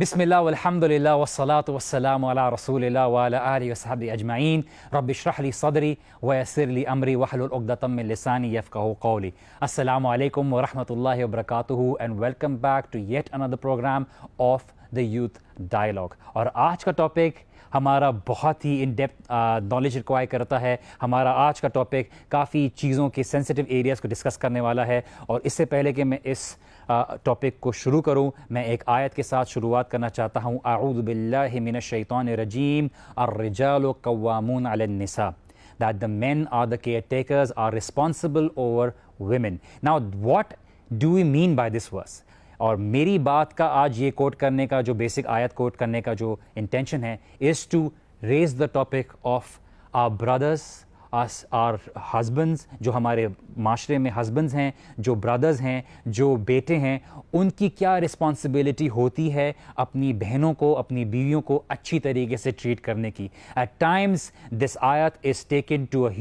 बिसमिल्ल वलहमदिल्ला वसलात वसलाम रसूल वसहब अजमाइन रब शरहली सदरी वसरली अमरी वहलतम लसानी यफ़क़ौली अल्लाम वरहमल वरक and welcome back to yet another program of the youth dialogue और आज का टॉपिक हमारा बहुत ही इन डेप्थ नॉलेज रिक्वायर करता है हमारा आज का टॉपिक काफ़ी चीज़ों के सेंसिटिव एरियाज़ को डिस्कस करने वाला है और इससे पहले कि मैं इस टॉपिक को शुरू करूँ मैं एक आयत के साथ शुरुआत करना चाहता हूँ आऊदबिल्लिन शैतान रजीम अर्रजाल कवामून that the man are are the caretakers are responsible over women now what do we mean by this verse और मेरी बात का आज ये कोट करने का जो बेसिक आयत कोट करने का जो इंटेंशन है is to raise the topic of our brothers as our husbands जो हमारे माशरे में हस्बैंड्स हैं जो ब्रदर्स हैं जो बेटे हैं उनकी क्या रिस्पॉन्सिबिलिटी होती है अपनी बहनों को अपनी बीवियों को अच्छी तरीके से ट्रीट करने की एट टाइम्स दिस आयत is taken to as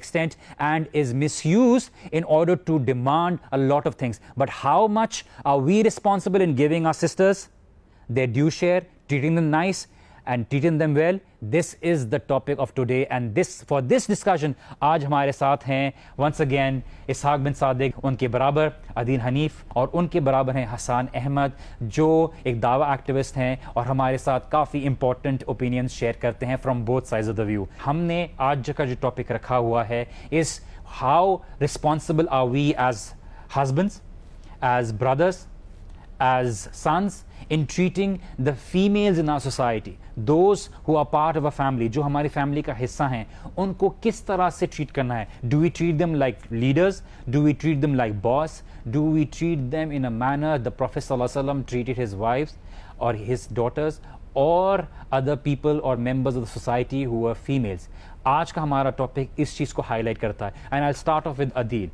extent and is misuse in order to demand a lot of things but how much are we responsible in giving our sisters their due share treating them nice, and treating them well this is the topic of today and this for this discussion आज हमारे साथ हैं once again Ishaq bin Sadiq उनके बराबर अदीन हनीफ और उनके बराबर हैं हसान अहमद जो एक दावा एक्टिविस्ट हैं और हमारे साथ काफ़ी इंपॉर्टेंट ओपिनियन शेयर करते हैं फ्रॉम बोथ साइज ऑफ द व्यू हमने आज का जो टॉपिक रखा हुआ है इस how responsible are we as husbands as brothers as sons in treating the females in our society, those who are part of a family, jo hamari family ka hissa hain unko kis tarah se treat karna hai Do we treat them like leaders? Do we treat them like boss? Do we treat them in a manner the Prophet sallallahu alaihi wasallam treated his wives or his daughters or other people or members of the society who were females? aaj ka hamara topic is cheez ko highlight karta hai and i'll start off with adil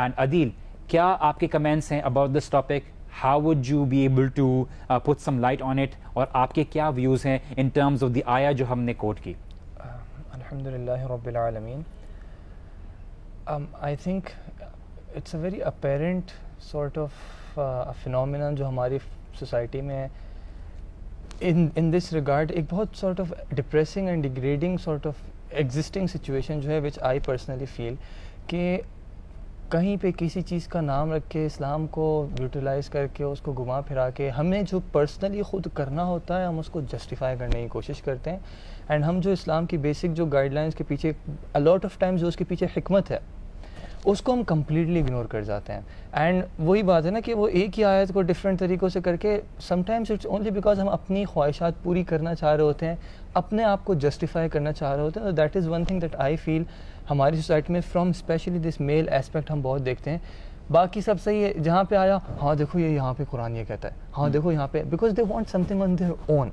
and adil kya aapke comments hain about this topic how would you be able to uh, put some light on it और आपके क्या views हैं in terms of the आया जो हमने quote की Alhamdulillah Rabbil Alameen um, I think it's a very apparent sort of uh, phenomenon जो हमारी society में है इन इन दिस रिगार्ड एक बहुत sort of depressing and degrading sort of existing situation जो है विच आई पर्सनली फील कि कहीं पे किसी चीज़ का नाम रख के इस्लाम को यूटिलाइज करके उसको घुमा फिरा के हमें जो पर्सनली ख़ुद करना होता है हम उसको जस्टिफाई करने की कोशिश करते हैं एंड हम जो इस्लाम की बेसिक जो गाइडलाइंस के पीछे अलॉट ऑफ टाइम्स जो उसके पीछे हमत है उसको हम कम्प्लीटली इग्नोर कर जाते हैं एंड वही बात है ना कि वो एक ही आयत को डिफरेंट तरीक़ों से करके समटाइम्स इट्स ओनली बिकॉज हम अपनी ख्वाहिशात पूरी करना चाह रहे होते हैं अपने आप को जस्टिफाई करना चाह रहे होते हैं that is one thing that I feel हमारी सोसाइटी में from specially this male aspect हम बहुत देखते हैं बाकी सब सही है जहाँ पे आया हाँ देखो ये यहाँ पे कुरान ये कहता है हाँ हम्म। देखो यहाँ पे because they want something on their own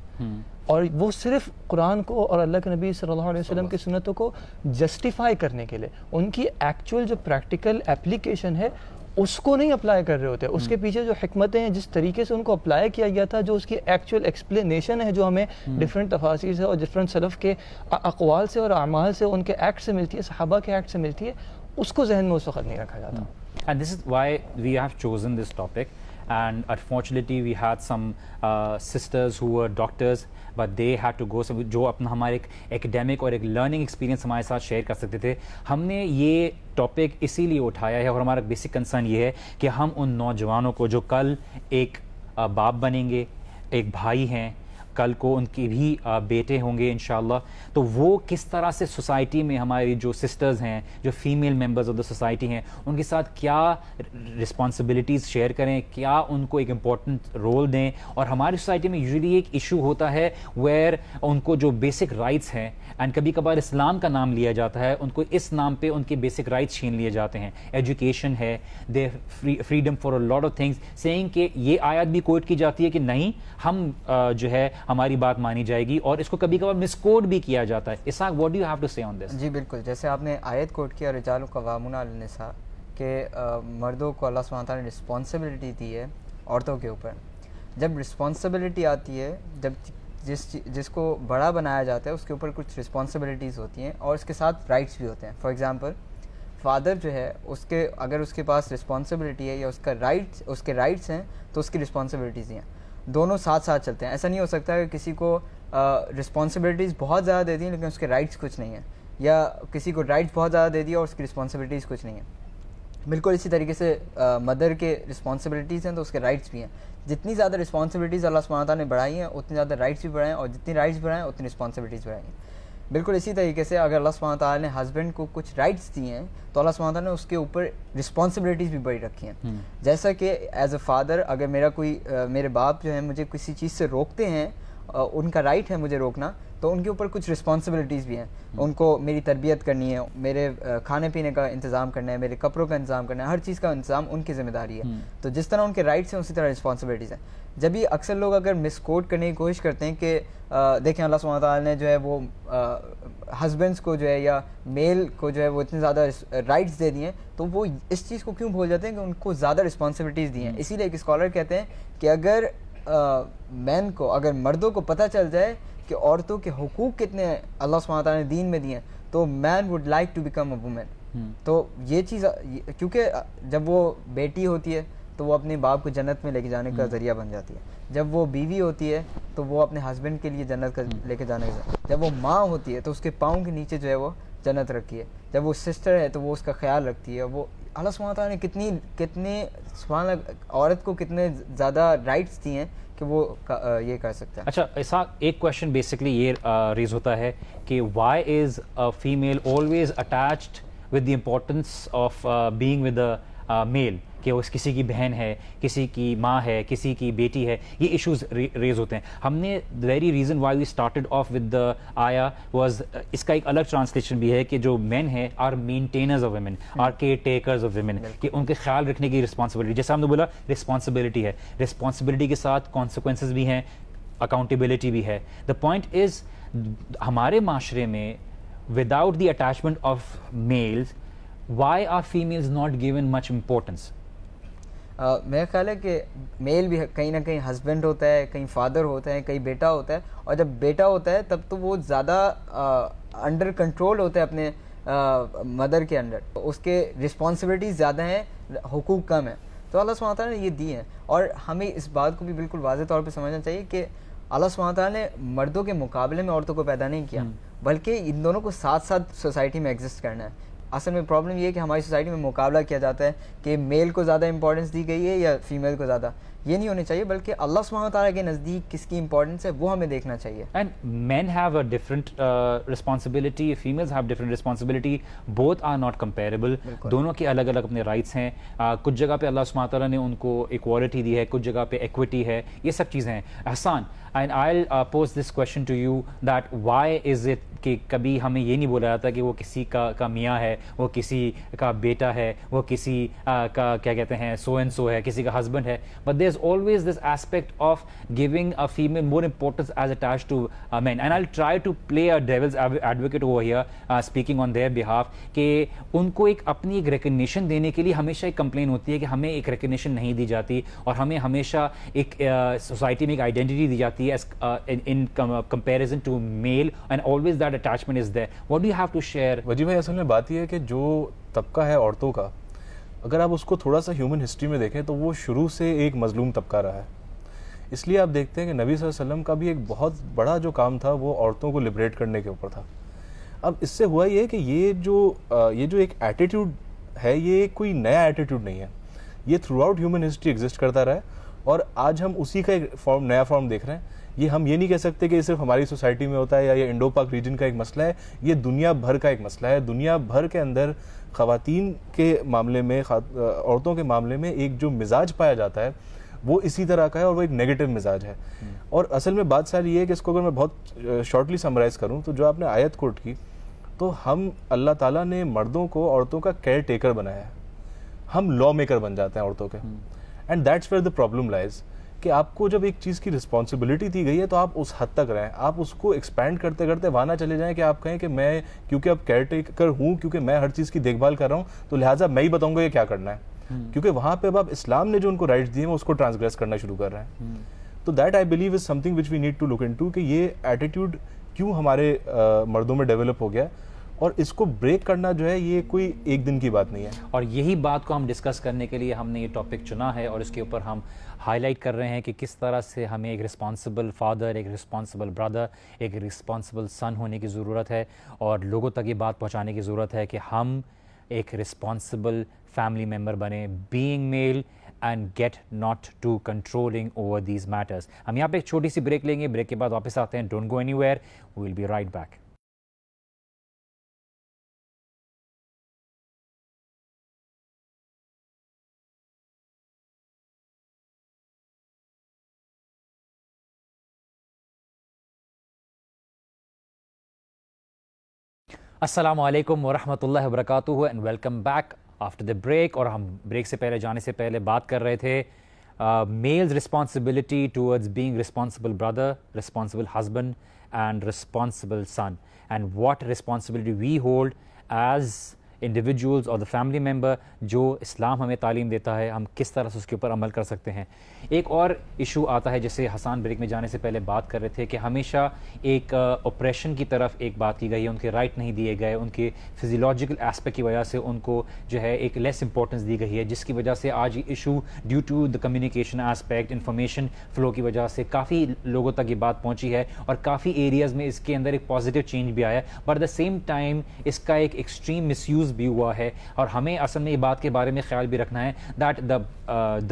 और वो सिर्फ कुरान को और अल्लाह के नबी सल्लल्लाहु अलैहि वसल्लम की सुनतों को जस्टिफाई करने के लिए उनकी एक्चुअल जो प्रैक्टिकल एप्लीकेशन है उसको नहीं अप्लाई कर रहे होते उसके हम्म। पीछे जो हमतें हैं जिस तरीके से उनको अप्लाई किया गया था जो उसकी एक्चुअल एक्सप्लेनेशन है जो हमें डिफरेंट हम्म। तफासिर से और डिफरेंट सलफ़ के अकवाल से और अमाल से उनके एक्ट से मिलती है सहाबा के एक्ट से मिलती है उसको जहन में उस वक्त नहीं रखा जाता and this is why we have chosen this topic and unfortunately we had some uh, sisters but they had to go सब जो अपना हमारे एक एकेडमिक और एक लर्निंग एक्सपीरियंस हमारे साथ शेयर कर सकते थे हमने ये टॉपिक इसीलिए उठाया है और हमारा बेसिक कंसर्न ये है कि हम उन नौजवानों को जो कल एक बाप बनेंगे एक भाई हैं कल को उनके भी बेटे होंगे इन तो वो किस तरह से सोसाइटी में हमारी जो सिस्टर्स हैं जो female members of the society हैं उनके साथ क्या रिस्पॉन्सिबिलिटीज़ शेयर करें क्या उनको एक इम्पॉर्टेंट रोल दें और हमारी सोसाइटी में यूजली एक इशू होता है वेयर उनको जो बेसिक राइट्स हैं एंड कभी कभार इस्लाम का नाम लिया जाता है उनको इस नाम पर उनके बेसिक राइट्स छीन लिए जाते हैं एजुकेशन है they freedom for a lot of things सेंग के ये आयात भी कोट की जाती है कि नहीं हम जो है हमारी बात मानी जाएगी और इसको कभी कभार मिसकोड भी किया जाता है Ishaq what do have to say on this जी बिल्कुल जैसे आपने आयत कोट किया रजाल कवामसा के मर्दों को अल्लाह सुबह ने रिस्पॉन्सिबिलिटी दी है औरतों के ऊपर जब रिस्पॉन्सिबिलिटी आती है जब जिस जिसको बड़ा बनाया जाता है उसके ऊपर कुछ रिस्पॉन्सिबिलिटीज़ होती हैं और उसके साथ राइट्स भी होते हैं फॉर एग्ज़ाम्पल फादर जो है उसके अगर उसके पास रिस्पॉन्सिबिलिटी है या उसका राइट्स उसके राइट्स हैं तो उसकी रिस्पॉन्सिबिलिटीज़ हैं दोनों साथ साथ चलते हैं ऐसा नहीं हो सकता कि किसी को रिस्पॉन्सिबिलिटीज़ बहुत ज़्यादा दे दी लेकिन उसके राइट्स कुछ नहीं है या किसी को राइट्स बहुत ज़्यादा दे दिया और उसकी रिस्पॉन्सिबिलिटीज़ कुछ नहीं है बिल्कुल इसी तरीके से मदर के रिस्पॉन्सिबिलिटीज़ हैं तो उसके राइट्स भी हैं जितनी ज़्यादा रिस्पॉन्सिबिलिटीज़ अल्लाह सुबहाना ने बढ़ाई हैं उतनी ज़्यादा राइट्स भी बढ़ाएं और जितनी राइट्स बढ़ाएं उतनी रिस्पॉन्सिबिलिटीज़ हैं बिल्कुल इसी तरीके से अगर अल्लाह सुबह तआला ने हस्बैंड को कुछ राइट्स दिए हैं तो अल्लाह तआला ने उसके ऊपर रिस्पॉन्सिबिलिटीज़ भी बड़ी रखी हैं हम्म। जैसा कि एज अ फादर अगर मेरा कोई मेरे बाप जो है मुझे किसी चीज़ से रोकते हैं उनका राइट है मुझे रोकना तो उनके ऊपर कुछ रिस्पॉन्सिबिलिटीज़ भी हैं हम्म। उनको मेरी तरबियत करनी है मेरे खाने पीने का इंतज़ाम करना है मेरे कपड़ों का इंतजाम करना है हर चीज़ का इंतजाम उनकी जिम्मेदारी है हम्म। तो जिस तरह उनके राइट्स हैं उसी तरह रिस्पॉन्सिबिलिटीज़ हैं जब भी अक्सर लोग अगर मिसकोट करने की कोशिश करते हैं कि देखें अल्लाह सुबह ने जो है वो हस्बैंड्स को जो है या मेल को जो है वो इतने ज़्यादा राइट्स दे दिए तो वो इस चीज़ को क्यों भूल जाते हैं कि उनको ज़्यादा रिस्पॉन्सिबिलिटीज़ दी हैं हम्म। इसीलिए एक स्कॉलर कहते हैं कि अगर मैन को अगर मर्दों को पता चल जाए कि औरतों के हकूक़ कितने अल्लाह सुबहाना ने दीन में दिए हैं तो man would like to become a women हम्म। तो ये चीज़ क्योंकि जब वो बेटी होती है तो वो अपने बाप को जन्नत में लेके जाने का हम्म। जरिया बन जाती है जब वो बीवी होती है तो वो अपने हस्बैंड के लिए जन्नत का हम्म। लेके जाने का जब वो माँ होती है तो उसके पाँव के नीचे जो है वो जन्नत रखी है जब वो सिस्टर है तो वो उसका ख्याल रखती है वो अल्लाह सुबह ने कितनी कितने सुबह औरत को कितने ज़्यादा राइट्स दिए हैं कि वो ये कर सकता है अच्छा ऐसा एक क्वेश्चन बेसिकली ये रेज होता है कि why is a female always attached with the importance of being with male कि वो किसी की बहन है किसी की माँ है किसी की बेटी है ये इश्यूज रेज होते हैं हमने very reason why we started off with the आया वाज इसका एक अलग ट्रांसलेशन भी है कि जो मेन है are maintainers of women are caretakers of women कि उनके ख्याल रखने की रिस्पॉन्सिबिलिटी जैसे हमने बोला रिस्पॉन्सिबिलिटी है रिस्पॉन्सिबिलिटी के साथ कॉन्सिक्वेंसेज भी हैं अकाउंटेबिलिटी भी है द पॉइंट इज़ हमारे माशरे में without the attachment of males why are females not given much importance? मेरा ख्याल है कि मेल भी कहीं ना कहीं हस्बैंड होता है कहीं फादर होता है कहीं बेटा होता है और जब बेटा होता है तब तो वो ज़्यादा अंडर कंट्रोल होता है अपने मदर के अंडर तो उसके रिस्पॉन्सिबिलिटी ज़्यादा हैं हकूक़ कम है तो अल्लाह सुबह ने ये दी हैं और हमें इस बात को भी बिल्कुल वाज तौर पर समझना चाहिए कि अल्लाह सुबह ने मर्दों के मुकाबले में औरतों को पैदा नहीं किया हम्म। बल्कि इन दोनों को साथ साथ सोसाइटी में एग्जिस्ट करना है असल में प्रॉब्लम ये है कि हमारी सोसाइटी में मुकाबला किया जाता है कि मेल को ज़्यादा इंपॉर्टेंस दी गई है या फीमेल को ज़्यादा ये नहीं होने चाहिए बल्कि अल्लाह सुबहान तला के नज़दीक किसकी इंपॉर्टेंस है वो हमें देखना चाहिए and man have a different responsibility females have different responsibility both are not comparable दोनों के अलग अलग अपने राइट्स हैं uh, कुछ जगह पे अल्लाह सुबहान तला ने उनको इक्वालिटी दी है कुछ जगह पे इक्विटी है ये सब चीज़ें हैं Ehsan and I pose this question to you that why is it कि कभी हमें ये नहीं बोला जाता कि वो किसी का का मियाँ है वो किसी का बेटा है वो किसी uh, का क्या कहते हैं सो एंड सो है किसी का हस्बैंड है but they there's always this aspect of giving a female more importance as attached to uh, men. And I'll try to play a devil's advocate over here, uh, speaking on their behalf, कि उनको एक अपनी एक recognition देने के लिए हमेशा एक कंप्लेन होती है कि हमें एक रिकग्निशन नहीं दी जाती और हमें हमेशा एक सोसाइटी uh, में एक आइडेंटिटी दी जाती है in comparison to male and always that attachment is there what do have to share वजी भाई असल में बात यह है कि जो तबका है औरतों का अगर आप उसको थोड़ा सा ह्यूमन हिस्ट्री में देखें तो वो शुरू से एक मजलूम तबका रहा है इसलिए आप देखते हैं कि नबी वसल्लम का भी एक बहुत बड़ा जो काम था वो औरतों को लिबरेट करने के ऊपर था अब इससे हुआ ये कि ये जो ये जो एक एटीट्यूड है ये कोई नया एटीट्यूड नहीं है ये throughout human history exist करता रहा है और आज हम उसी का एक फॉर्म नया फॉर्म देख रहे हैं ये हम ये नहीं कह सकते कि ये सिर्फ हमारी सोसाइटी में होता है या ये इंडो पाक रीजन का एक मसला है ये दुनिया भर का एक मसला है दुनिया भर के अंदर खातन के मामले में औरतों के मामले में एक जो मिजाज पाया जाता है वो इसी तरह का है और वो एक नेगेटिव मिजाज है हम्म। और असल में बात सारी ये है कि इसको अगर मैं बहुत शॉर्टली समराइज़ करूँ तो जो आपने आयत कोट की तो हम अल्लाह ताला ने मर्दों को औरतों का केयर टेकर बनाया है हम लॉ मेकर बन जाते हैं औरतों के and that's where the problem lies कि आपको जब एक चीज़ की रिस्पॉन्सिबिलिटी दी गई है तो आप उस हद तक रहें आप उसको एक्सपैंड करते करते वाना चले जाएं कि आप कहें कि मैं क्योंकि अब केयर टेकर हूँ क्योंकि मैं हर चीज़ की देखभाल कर रहा हूँ तो लिहाजा मैं ही बताऊँगा ये क्या करना है हम्म। क्योंकि वहाँ पर अब आप इस्लाम ने जो उनको राइट्स दिए हैं उसको ट्रांसग्रेस करना शुरू कर रहे हैं हम्म। तो that I believe is something which we need to look into कि ये एटीट्यूड क्यों हमारे मर्दों में डेवलप हो गया और इसको ब्रेक करना जो है ये कोई एक दिन की बात नहीं है और यही बात को हम डिस्कस करने के लिए हमने ये टॉपिक चुना है और इसके ऊपर हम हाईलाइट कर रहे हैं कि किस तरह से हमें एक रिस्पॉन्सिबल फादर एक रिस्पॉन्सिबल ब्रदर एक रिस्पॉन्सिबल सन होने की ज़रूरत है और लोगों तक ये बात पहुँचाने की ज़रूरत है कि हम एक रिस्पॉन्सिबल फैमिली मेम्बर बने being male and get not to controlling over these matters हम यहाँ पे एक छोटी सी ब्रेक लेंगे ब्रेक के बाद वापस आते हैं don't go anywhere we will be right back السلام علیکم ورحمت اللہ وبرکاتہ and welcome back after the break اور ہم بریک سے پہلے male's responsibility towards being responsible brother responsible husband and responsible son and what responsibility we hold as individuals और the family member जो इस्लाम हमें तालीम देता है हम किस तरह से उसके ऊपर अमल कर सकते हैं एक और इशू आता है जैसे हसान ब्रेक में जाने से पहले बात कर रहे थे कि हमेशा एक ऑपरेशन की तरफ एक बात की गई है उनके राइट नहीं दिए गए उनके फिजियोलॉजिकल एस्पेक्ट की वजह से उनको जो है एक लेस इंपॉर्टेंस दी गई है जिसकी वजह से आज ये issue due to the communication aspect information flow की वजह से काफ़ी लोगों तक ये बात पहुँची है और काफ़ी एरियाज़ में इसके अंदर एक पॉजिटिव चेंज भी आया but at the same time इसका एक एक्सट्रीम मिस यूज़ भी हुआ है और हमें असल में ये बात के बारे में ख्याल भी रखना है that the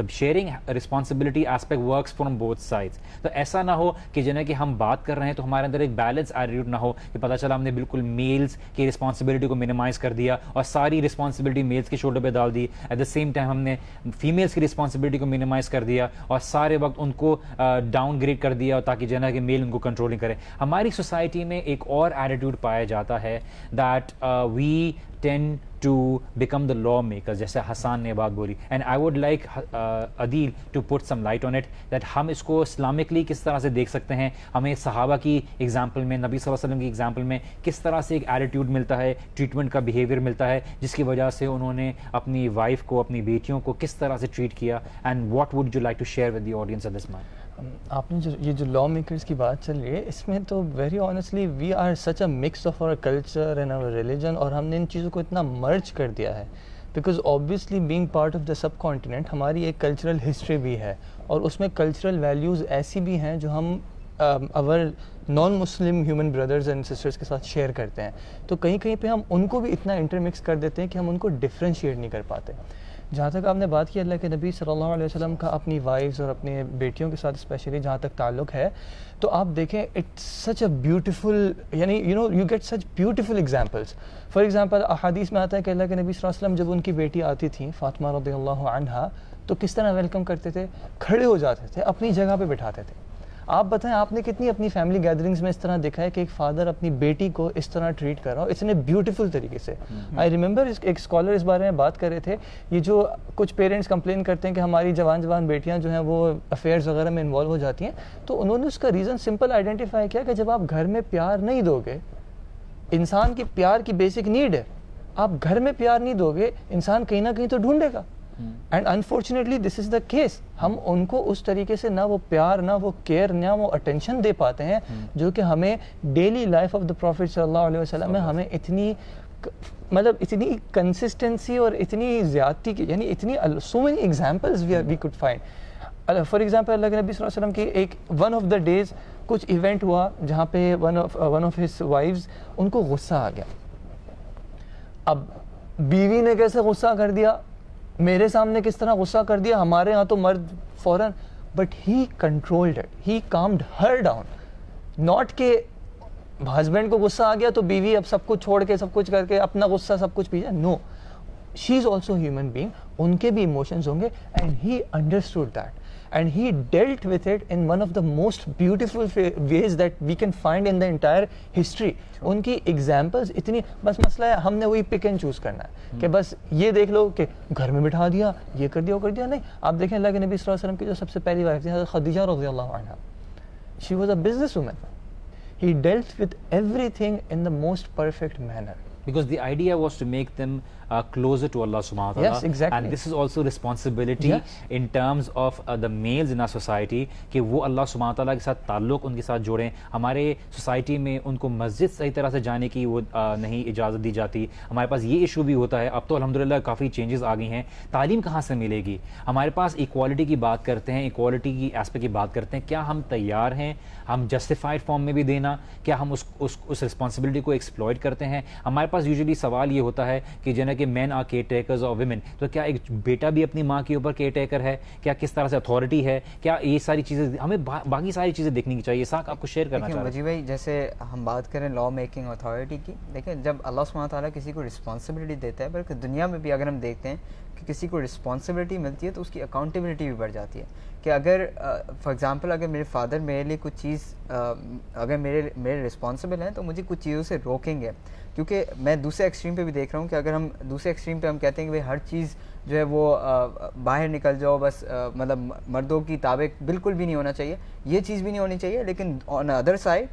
the sharing responsibility aspect works from both sides तो ऐसा ना हो कि जो कि हम बात कर रहे हैं तो हमारे अंदर एक बैलेंस एटीट्यूड ना हो कि पता चला हमने बिल्कुल मेल्स की रिस्पॉन्सिबिलिटी को मिनिमाइज कर दिया और सारी रिस्पॉन्सिबिलिटी मेल्स के शोल्डर पर डाल दी एट द सेम टाइम हमने फीमेल्स की रिस्पॉन्सिबिलिटी को मिनिमाइज कर दिया और सारे वक्त उनको डाउनग्रेड uh, कर दिया ताकि जो कि मेल उनको कंट्रोलिंग करें हमारी सोसाइटी में एक और एटीट्यूड पाया जाता है that we uh, tend to become the lawmakers जैसे हसान ने बात बोली and I would like Adeel to put some light on it that हम इसको इस्लामिकली किस तरह से देख सकते हैं हमें सहाबा की एग्जाम्पल में नबी वसल्लम की एग्जाम्पल में किस तरह से एक एटीट्यूड मिलता है ट्रीटमेंट का बिहेवियर मिलता है जिसकी वजह से उन्होंने अपनी वाइफ को अपनी बेटियों को किस तरह से ट्रीट किया and what would you like to share with the audience of this month आपने जो ये जो लॉ मेकर्स की बात चल रही है इसमें तो very honestly we are such a mix of our culture and our religion और हमने इन चीज़ों को इतना मर्ज कर दिया है because obviously being part of the subcontinent हमारी एक कल्चरल हिस्ट्री भी है और उसमें कल्चरल वैल्यूज़ ऐसी भी हैं जो हम our non Muslim human brothers and sisters के साथ शेयर करते हैं तो कहीं कहीं पर हम उनको भी इतना इंटरमिक्स कर देते हैं कि हम उनको डिफ्रेंशिएट नहीं कर पाते जहाँ तक आपने बात की अल्लाह के नबी सल्लल्लाहु अलैहि वसल्लम का अपनी वाइफ्स और अपने बेटियों के साथ स्पेशली जहाँ तक ताल्लुक है तो आप देखें इट्स सच अ ब्यूटीफुल यानी you know you get such beautiful examples for example अहादीस में आता है कि अल्लाह के नबी वसल्लम जब उनकी बेटी आती थी फातमा रदी अनहा तो किस तरह वेलकम करते थे खड़े हो जाते थे अपनी जगह पर बिठाते थे आप बताएं आपने कितनी अपनी फैमिली गैदरिंग्स में इस तरह देखा है कि एक फादर अपनी बेटी को इस तरह ट्रीट कर रहा हो इतने ब्यूटीफुल तरीके से आई हम्म। रिमेंबर एक स्कॉलर इस बारे में बात कर रहे थे ये जो कुछ पेरेंट्स कंप्लेन करते हैं कि हमारी जवान जवान बेटियां जो हैं वो अफेयर्स वगैरह में इन्वॉल्व हो जाती हैं तो उन्होंने उसका रीज़न सिंपल आइडेंटिफाई किया कि जब आप घर में प्यार नहीं दोगे इंसान की प्यार की बेसिक नीड है आप घर में प्यार नहीं दोगे इंसान कहीं ना कहीं तो ढूंढेगा and unfortunately this is the case हम hmm. उनको उस तरीके से ना वो प्यार ना वो केयर ना वो अटेंशन दे पाते हैं hmm. जो कि हमें daily life of the prophet सल्लल्लाहु अलैहि वसल्लम में हमें इतनी मतलब इतनी कंसिस्टेंसी और इतनी ज्यादती की यानी इतनी so many examples we we could find for example अल्लाह के नबी वसल्लम की एक वन ऑफ द डेज कुछ इवेंट हुआ जहाँ पे one of one of his wives उनको गुस्सा आ गया अब बीवी ने कैसे गुस्सा कर दिया मेरे सामने किस तरह गुस्सा कर दिया हमारे यहाँ तो मर्द फौरन but he controlled he calmed her down not के हस्बैंड को गुस्सा आ गया तो बीवी अब सब कुछ छोड़ के सब कुछ करके अपना गुस्सा सब कुछ पीजा no she is also human being उनके भी इमोशंस होंगे and he understood that and he dealt with it in one of the most beautiful ways that we can find in the entire history. Unki examples itni bas masla hai humne wahi pick and choose karna hai ki bas ye dekh lo ki ghar mein bitha diya ye kar diya kar diya nahi aap dekhen Allah ke nabi sallallahu alaihi wasallam ki jo sabse pehli wife thi Hazrat Khadija radhiyallahu anha she was a businesswoman he dealt with everything in the most perfect manner because the idea was to make them uh, closer to Allah subhanahu wa ta'ala. Yes, exactly. And this is also responsibility yes. in terms of uh, the males in our society कि वो अल्लाह सुबह ताली के साथ ताल्लुक उनके साथ जोड़ें हमारे सोसाइटी में उनको मस्जिद सही तरह से जाने की वो आ, नहीं इजाज़त दी जाती हमारे पास ये इशू भी होता है अब तो अलहमदिल्ला काफ़ी चेंजेस आ गई हैं तालीम कहाँ से मिलेगी हमारे पास इक्वालिटी की बात करते हैं इक्वालिटी की एस्पेक्ट की बात करते हैं क्या हम तैयार हैं हम जस्टिफाइड फॉर्म में भी देना क्या हम उस उस, उस रिस्पॉन्सिबिलिटी को एक्सप्लॉयड करते हैं हमारे पास यूजुअली सवाल ये होता है कि जो कि मैन आर केयर टेकर्स और वुमेन तो क्या एक बेटा भी अपनी माँ के ऊपर केयर टेकर है क्या किस तरह से अथॉरिटी है क्या ये सारी चीज़ें हमें बा, बाकी सारी चीज़ें देखनी चाहिए साख आपको शेयर करना चाहिए भाई जैसे हम बात करें लॉ मेकिंग अथॉरिटी की देखिए जब अल्लाह सुबह ताली किसी को रिस्पॉन्सिबिलिटी देता है बल्कि दुनिया में भी अगर हम देखते हैं कि किसी को रिस्पॉन्सिबिलिटी मिलती है तो उसकी अकाउंटेबिलिटी भी बढ़ जाती है कि अगर फॉर uh, एग्ज़ाम्पल अगर मेरे फादर मेरे लिए कुछ चीज़ uh, अगर मेरे मेरे रिस्पॉन्सिबल हैं तो मुझे कुछ चीज़ों से रोकेंगे क्योंकि मैं दूसरे एक्सट्रीम पे भी देख रहा हूँ कि अगर हम दूसरे एक्सट्रीम पे हम कहते हैं कि भाई हर चीज़ जो है वो uh, बाहर निकल जाओ बस uh, मतलब मर्दों की ताबे बिल्कुल भी नहीं होना चाहिए ये चीज़ भी नहीं होनी चाहिए लेकिन ऑन अदर साइड